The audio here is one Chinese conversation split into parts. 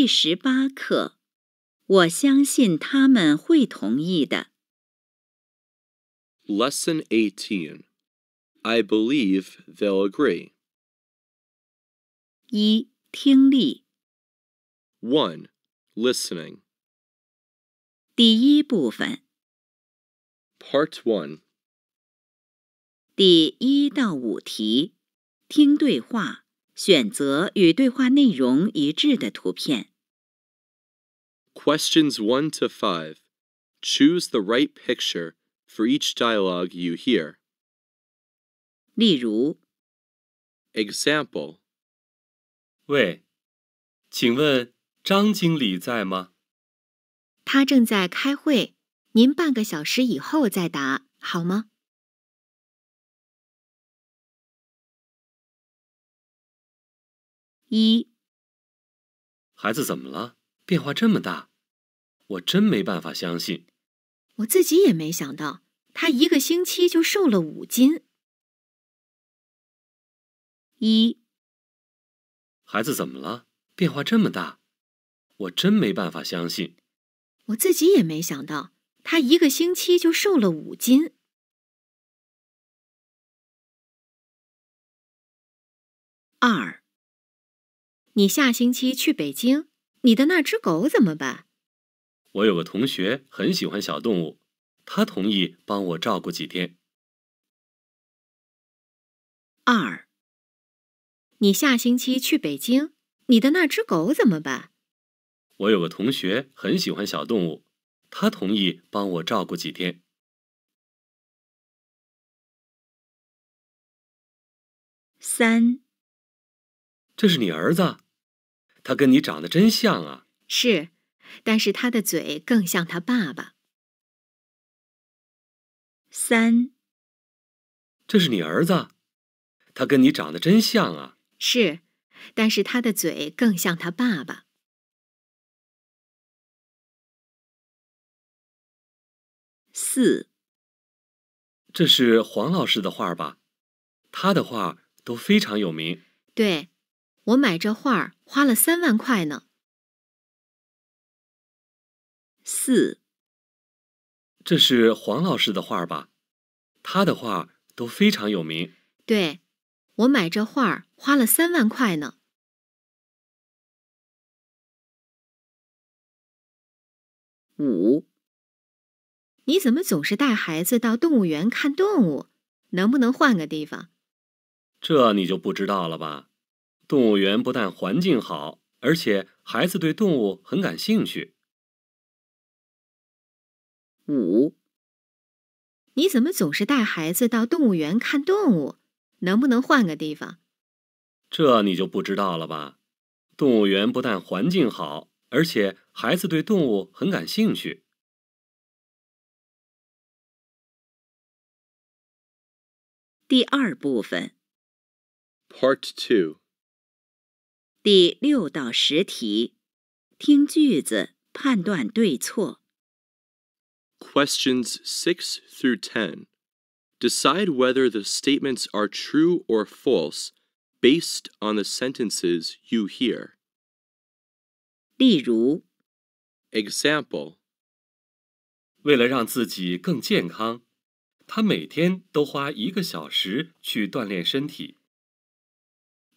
第十八课，我相信他们会同意的。Lesson 18 I believe they'll agree. 一、听力。1. Listening. 第一部分，Part 1. 第一到五题，听对话。选择与对话内容一致的图片。Questions one to five, choose the right picture for each dialogue you hear. 例如，Example，喂，请问张经理在吗？他正在开会，您半个小时以后再打好吗？一，孩子怎么了？变化这么大，我真没办法相信。我自己也没想到，他一个星期就瘦了五斤。一，孩子怎么了？变化这么大，我真没办法相信。我自己也没想到，他一个星期就瘦了五斤。二。你下星期去北京，你的那只狗怎么办？我有个同学很喜欢小动物，他同意帮我照顾几天。二，你下星期去北京，你的那只狗怎么办？我有个同学很喜欢小动物，他同意帮我照顾几天。三。这是你儿子，他跟你长得真像啊！是，但是他的嘴更像他爸爸。三，这是你儿子，他跟你长得真像啊！是，但是他的嘴更像他爸爸。四，这是黄老师的画吧？他的画都非常有名。对。我买这画花了三万块呢。四，这是黄老师的画吧？他的画都非常有名。对，我买这画花了三万块呢。五，你怎么总是带孩子到动物园看动物？能不能换个地方？这你就不知道了吧？动物园不但环境好，而且孩子对动物很感兴趣。五，你怎么总是带孩子到动物园看动物？能不能换个地方？这你就不知道了吧？动物园不但环境好，而且孩子对动物很感兴趣。第二部分。Part two。第六到十题，听句子判断对错。Questions six through ten, decide whether the statements are true or false based on the sentences you hear. 例如，example，为了让自己更健康，他每天都花一个小时去锻炼身体。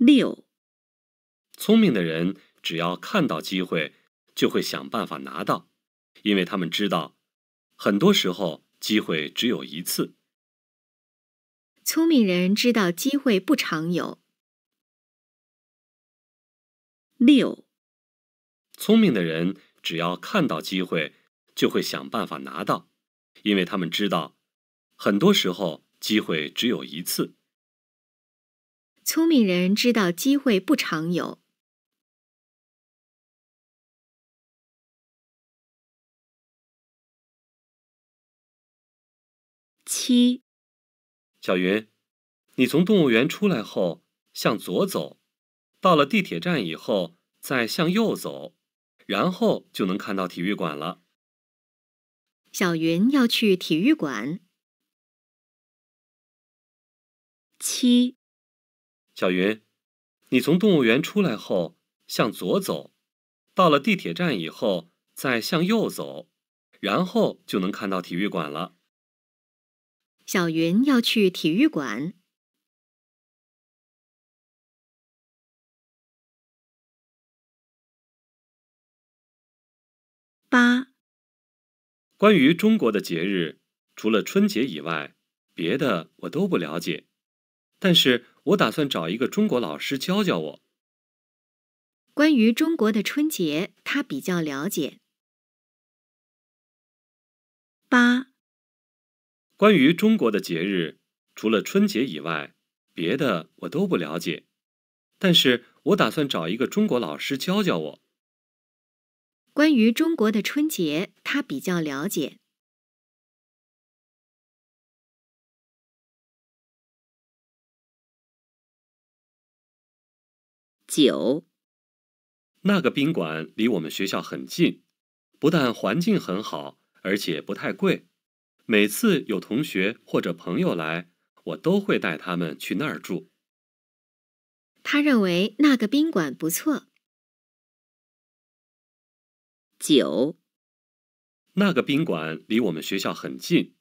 六，聪明的人只要看到机会，就会想办法拿到，因为他们知道，很多时候机会只有一次。聪明人知道机会不常有。六，聪明的人只要看到机会，就会想办法拿到，因为他们知道，很多时候机会只有一次。聪明人知道机会不常有。七，小云，你从动物园出来后向左走，到了地铁站以后再向右走，然后就能看到体育馆了。小云要去体育馆。七。小云，你从动物园出来后向左走，到了地铁站以后再向右走，然后就能看到体育馆了。小云要去体育馆。八。关于中国的节日，除了春节以外，别的我都不了解，但是。我打算找一个中国老师教教我。关于中国的春节，他比较了解。八。关于中国的节日，除了春节以外，别的我都不了解。但是我打算找一个中国老师教教我。关于中国的春节，他比较了解。九，那个宾馆离我们学校很近，不但环境很好，而且不太贵。每次有同学或者朋友来，我都会带他们去那儿住。他认为那个宾馆不错。九，那个宾馆离我们学校很近，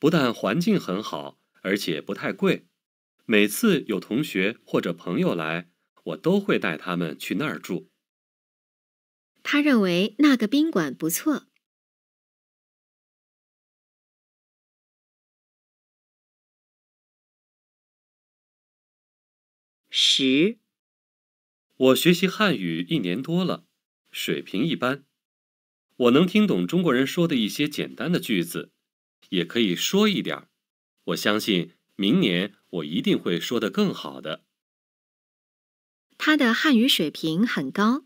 不但环境很好，而且不太贵。每次有同学或者朋友来。我都会带他们去那儿住。他认为那个宾馆不错。十。我学习汉语一年多了，水平一般。我能听懂中国人说的一些简单的句子，也可以说一点儿。我相信明年我一定会说得更好的。他的汉语水平很高。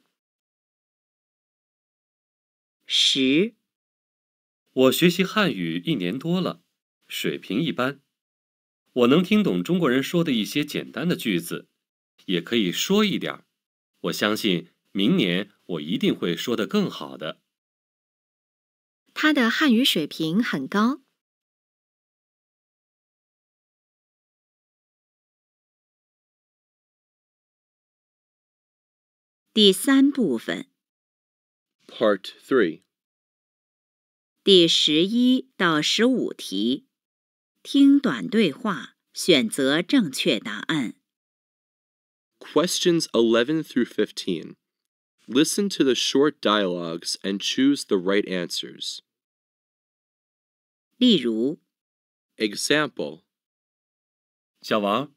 十，我学习汉语一年多了，水平一般。我能听懂中国人说的一些简单的句子，也可以说一点儿。我相信明年我一定会说得更好。的他的汉语水平很高。第三部分，Part Three，第十一到十五题，听短对话，选择正确答案。Questions eleven through fifteen. Listen to the short dialogues and choose the right answers. 例如，Example，小王，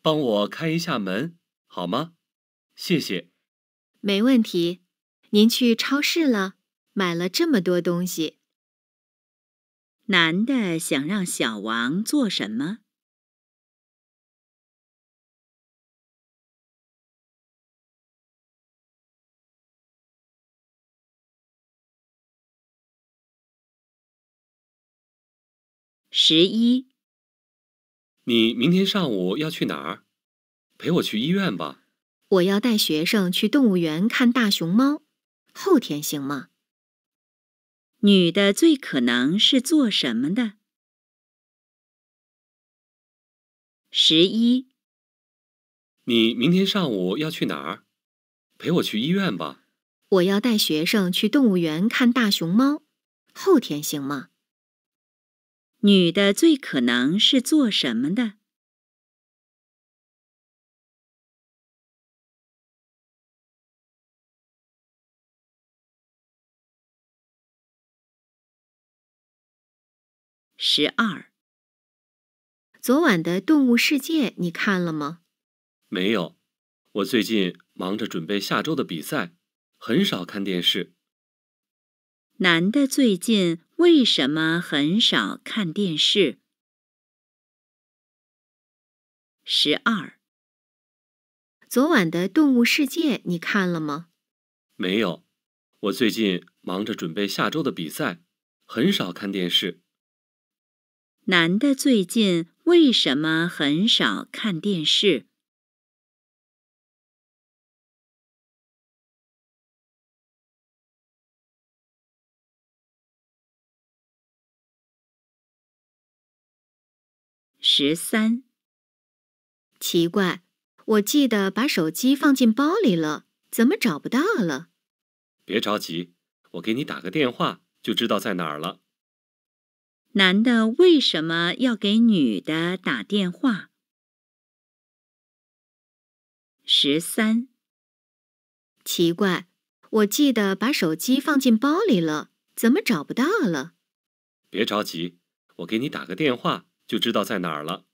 帮我开一下门好吗？谢谢。没问题，您去超市了，买了这么多东西。男的想让小王做什么？十一，你明天上午要去哪儿？陪我去医院吧。我要带学生去动物园看大熊猫，后天行吗？女的最可能是做什么的？十一。你明天上午要去哪儿？陪我去医院吧。我要带学生去动物园看大熊猫，后天行吗？女的最可能是做什么的？十二，昨晚的《动物世界》你看了吗？没有，我最近忙着准备下周的比赛，很少看电视。男的最近为什么很少看电视？十二，昨晚的《动物世界》你看了吗？没有，我最近忙着准备下周的比赛，很少看电视。男的最近为什么很少看电视？十三，奇怪，我记得把手机放进包里了，怎么找不到了？别着急，我给你打个电话，就知道在哪儿了。男的为什么要给女的打电话？十三，奇怪，我记得把手机放进包里了，怎么找不到了？别着急，我给你打个电话，就知道在哪儿了。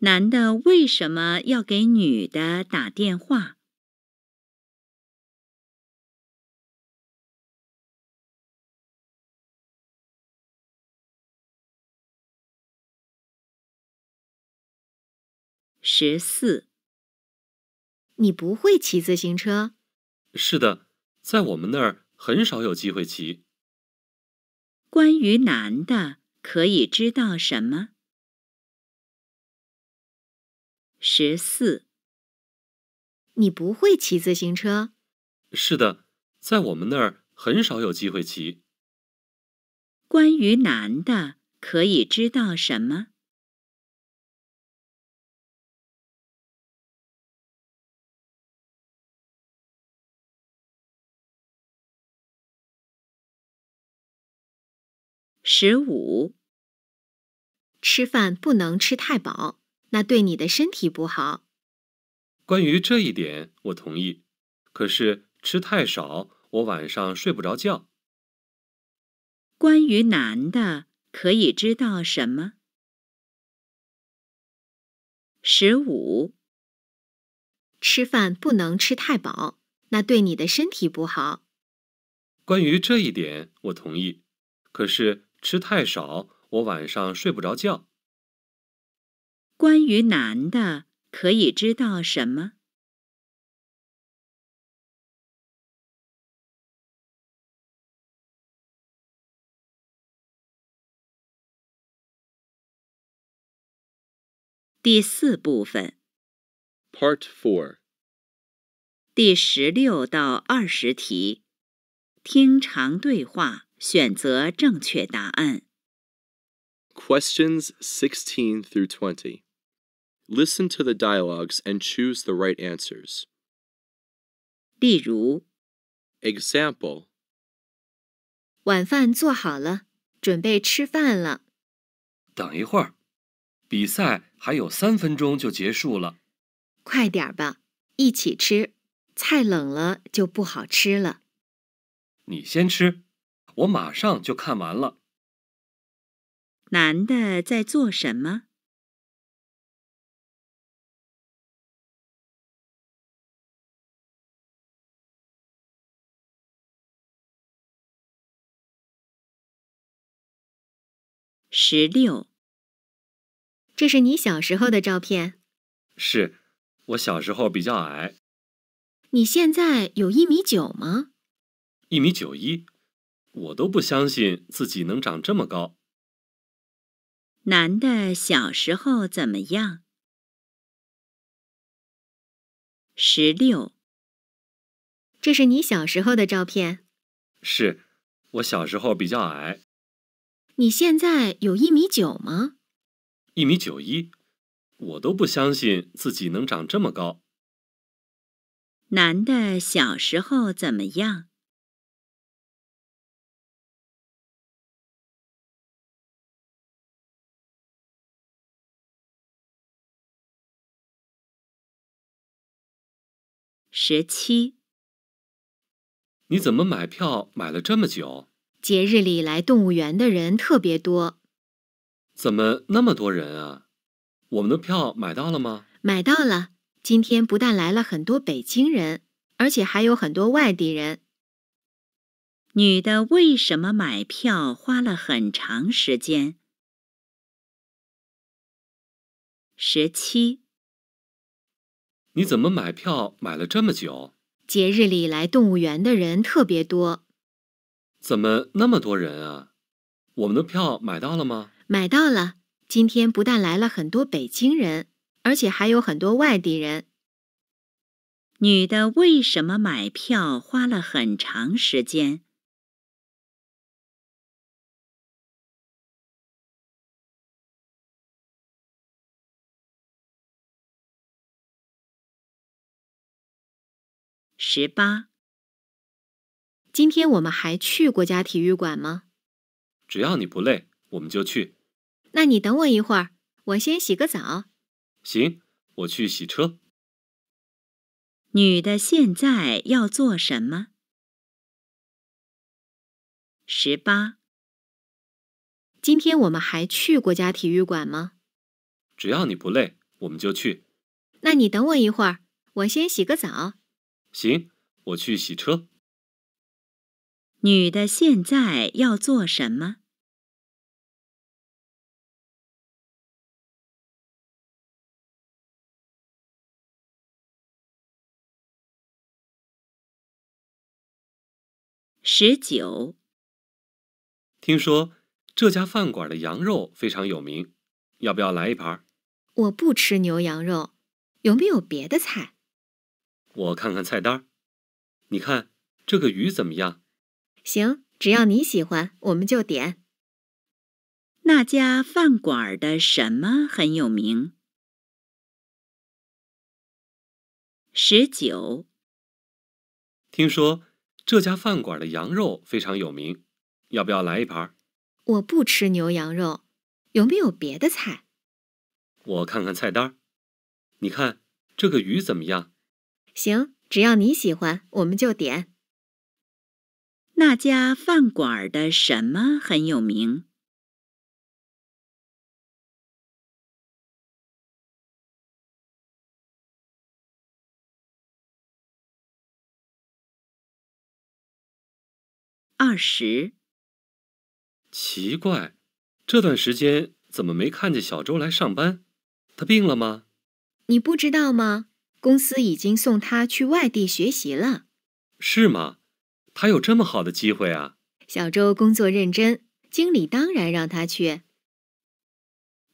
男的为什么要给女的打电话？十四，你不会骑自行车。是的，在我们那儿很少有机会骑。关于男的，可以知道什么？十四，你不会骑自行车。是的，在我们那儿很少有机会骑。关于男的，可以知道什么？十五，吃饭不能吃太饱，那对你的身体不好。关于这一点，我同意。可是吃太少，我晚上睡不着觉。关于男的，可以知道什么？十五，吃饭不能吃太饱，那对你的身体不好。关于这一点，我同意。可是。吃太少，我晚上睡不着觉。关于男的，可以知道什么？第四部分，Part Four，第十六到二十题，听长对话。选择正确答案。Questions 16 through 20. Listen to the dialogues and choose the right answers. 例如，Example. 晚饭做好了，准备吃饭了。等一会儿，比赛还有三分钟就结束了。快点吧，一起吃，菜冷了就不好吃了。你先吃。我马上就看完了。男的在做什么？十六，这是你小时候的照片。是，我小时候比较矮。你现在有一米九吗？一米九一。我都不相信自己能长这么高。男的小时候怎么样？十六。这是你小时候的照片。是，我小时候比较矮。你现在有一米九吗？一米九一。我都不相信自己能长这么高。男的小时候怎么样？十七，你怎么买票买了这么久？节日里来动物园的人特别多，怎么那么多人啊？我们的票买到了吗？买到了。今天不但来了很多北京人，而且还有很多外地人。女的为什么买票花了很长时间？十七。你怎么买票买了这么久？节日里来动物园的人特别多，怎么那么多人啊？我们的票买到了吗？买到了。今天不但来了很多北京人，而且还有很多外地人。女的为什么买票花了很长时间？十八，今天我们还去国家体育馆吗？只要你不累，我们就去。那你等我一会儿，我先洗个澡。行，我去洗车。女的现在要做什么？十八，今天我们还去国家体育馆吗？只要你不累，我们就去。那你等我一会儿，我先洗个澡。行，我去洗车。女的现在要做什么？十九。听说这家饭馆的羊肉非常有名，要不要来一盘？我不吃牛羊肉，有没有别的菜？我看看菜单，你看这个鱼怎么样？行，只要你喜欢，我们就点。那家饭馆的什么很有名？十九。听说这家饭馆的羊肉非常有名，要不要来一盘？我不吃牛羊肉，有没有别的菜？我看看菜单，你看这个鱼怎么样？行，只要你喜欢，我们就点。那家饭馆的什么很有名？二十。奇怪，这段时间怎么没看见小周来上班？他病了吗？你不知道吗？公司已经送他去外地学习了，是吗？他有这么好的机会啊！小周工作认真，经理当然让他去。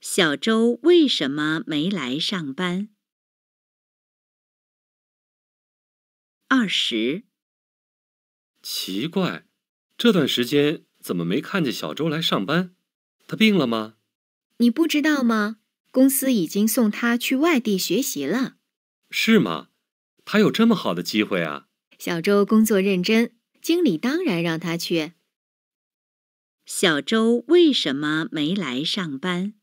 小周为什么没来上班？二十，奇怪，这段时间怎么没看见小周来上班？他病了吗？你不知道吗？公司已经送他去外地学习了。是吗？他有这么好的机会啊！小周工作认真，经理当然让他去。小周为什么没来上班？